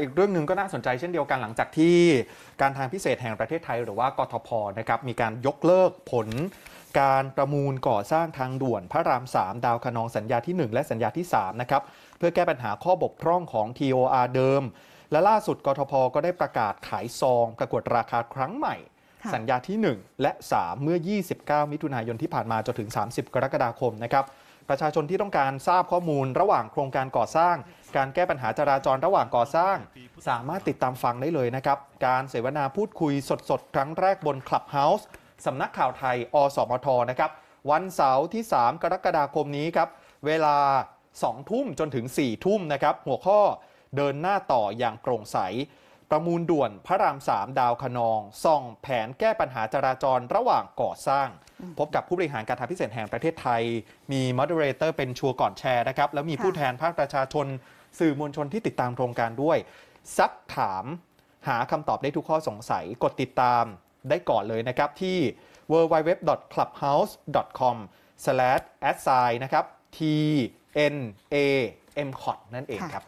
อีกเรื่องหนึ่งก็น่าสนใจเช่นเดียวกันหลังจากที่ การทางพิเศษแห่งประเทศไทยหรือว่ากทพนะครับมีการยกเลิกผลการประมูลก่อสร้างทางด่วนพระราม 3 ดาวคะนองสัญญาที่ 1 และสัญญาที่3นะครับเพื่อแก้ปัญหาข้อบกพร่องของ TOR เดิมและล่าสุดกทพก็ได้ประกาศขายซองประกวดราคาครั้งใหม่สัญญาที่ 1 และ3 เมื่อ 29 มิถุนายนที่ผ่านมาจนถึง 30 กรกฎาคมนะครับประชาชนที่ต้องการทราบข้อมูลระหว่างโครงการก่อสร้าง การแก้ปัญหาจราจรระหว่างก่อสร้าง สามารถติดตามฟังได้เลยนะครับ การเสวนาพูดคุยสดๆ ครั้งแรกบน Clubhouse สำนักข่าวไทยอสมทนะครับวันเสาร์ที่ 3 กรกฎาคมนี้ครับ เวลา 2 ทุ่มจนถึง 4 ทุ่มนะครับหัวข้อเดินหน้าต่ออย่างโปร่งใสประมูลด่วนพระรามสามดาวคนอง ส่องแผนแก้ปัญหาจราจรระหว่างก่อสร้าง พบกับผู้บริหารการทางพิเศษแห่งประเทศไทย มีมอดเตอร์เตอร์เป็นชัวก่อนแชร์นะครับแล้วมีผู้แทนภาคประชาชน สื่อมวลชนที่ติดตามโครงการด้วย ซักถามหาคำตอบได้ทุกข้อสงสัยกดติดตามได้ก่อนเลยนะครับที่ www.clubhouse.com a s s i g n นะครับ t n a m c o t นั่นเองครับ